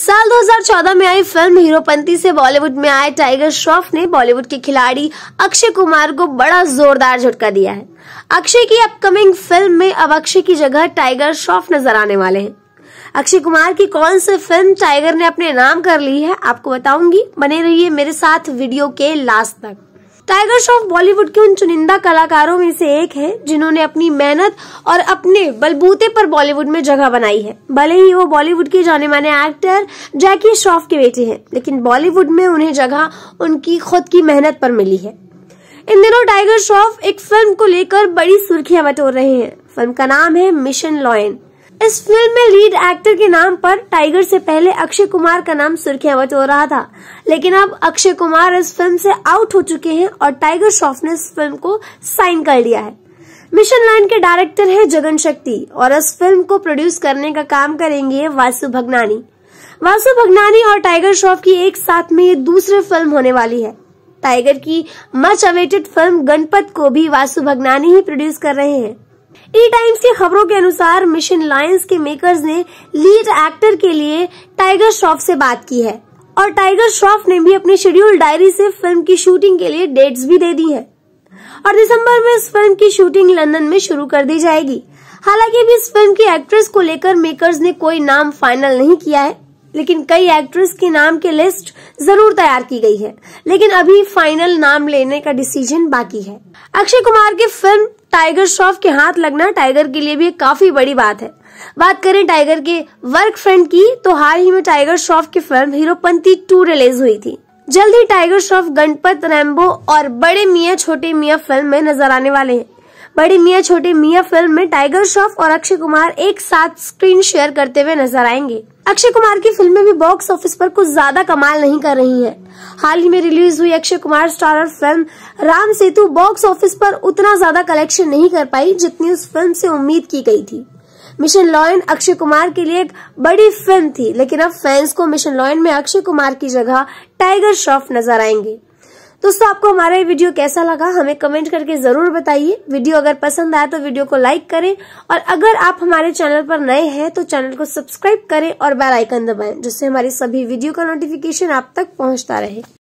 साल 2014 में आई फिल्म हीरोपंती से बॉलीवुड में आए टाइगर श्रॉफ ने बॉलीवुड के खिलाड़ी अक्षय कुमार को बड़ा जोरदार झटका दिया है अक्षय की अपकमिंग फिल्म में अब अक्षय की जगह टाइगर श्रॉफ नजर आने वाले हैं अक्षय कुमार की कौन सी फिल्म टाइगर ने अपने नाम कर ली है आपको बताऊंगी बने रहिए मेरे साथ वीडियो के लास्ट तक टाइगर श्रॉफ बॉलीवुड के उन चुनिंदा कलाकारों में से एक है जिन्होंने अपनी मेहनत और अपने बलबूते पर बॉलीवुड में जगह बनाई है भले ही वो बॉलीवुड के जाने माने एक्टर जैकी श्रॉफ के बेटे हैं लेकिन बॉलीवुड में उन्हें जगह उनकी खुद की मेहनत पर मिली है इन दिनों टाइगर श्रॉफ एक फिल्म को लेकर बड़ी सुर्खियां बटोर रहे हैं फिल्म का नाम है मिशन लॉयन इस फिल्म में लीड एक्टर के नाम पर टाइगर से पहले अक्षय कुमार का नाम सुर्खियावत हो रहा था लेकिन अब अक्षय कुमार इस फिल्म से आउट हो चुके हैं और टाइगर श्रॉफ ने इस फिल्म को साइन कर लिया है मिशन लाइन के डायरेक्टर है जगन शक्ति और इस फिल्म को प्रोड्यूस करने का काम करेंगे वासु भगनानी वासु भगनानी और टाइगर श्रॉफ की एक साथ में ये दूसरी फिल्म होने वाली है टाइगर की मच अवेटेड फिल्म गणपत को भी वासु भगनानी ही प्रोड्यूस कर रहे हैं ई टाइम्स की खबरों के अनुसार मिशन लायंस के मेकर्स ने लीड एक्टर के लिए टाइगर श्रॉफ से बात की है और टाइगर श्रॉफ ने भी अपनी शेड्यूल डायरी से फिल्म की शूटिंग के लिए डेट्स भी दे दी है और दिसंबर में इस फिल्म की शूटिंग लंदन में शुरू कर दी जाएगी हालांकि अभी इस फिल्म की एक्ट्रेस को लेकर मेकर्स ने कोई नाम फाइनल नहीं किया है लेकिन कई एक्ट्रेस के नाम की लिस्ट जरूर तैयार की गई है लेकिन अभी फाइनल नाम लेने का डिसीजन बाकी है अक्षय कुमार की फिल्म टाइगर श्रॉफ के हाथ लगना टाइगर के लिए भी काफी बड़ी बात है बात करें टाइगर के वर्क फ्रेंड की तो हाल ही में टाइगर श्रॉफ की फिल्म हीरोपंती टू रिलीज हुई थी जल्द ही टाइगर श्रॉफ गणपत रैम्बो और बड़े मियाँ छोटे मियाँ फिल्म में नजर आने वाले हैं बड़ी मियाँ छोटी मियाँ फिल्म में टाइगर श्रॉफ और अक्षय कुमार एक साथ स्क्रीन शेयर करते हुए नजर आएंगे अक्षय कुमार की फिल्में भी बॉक्स ऑफिस पर कुछ ज्यादा कमाल नहीं कर रही हैं। हाल ही में रिलीज हुई Akshay Kumar starrer film Ram Setu box office पर उतना ज्यादा कलेक्शन नहीं कर पाई जितनी उस फिल्म से उम्मीद की गई थी मिशन लॉयन अक्षय कुमार के लिए एक बड़ी फिल्म थी लेकिन अब फैंस को मिशन लॉयन में अक्षय कुमार की जगह टाइगर श्रॉफ नजर आएंगे दोस्तों आपको हमारा ये वीडियो कैसा लगा हमें कमेंट करके जरूर बताइए वीडियो अगर पसंद आया तो वीडियो को लाइक करें और अगर आप हमारे चैनल पर नए हैं तो चैनल को सब्सक्राइब करें और बेल आइकन दबाएं जिससे हमारी सभी वीडियो का नोटिफिकेशन आप तक पहुंचता रहे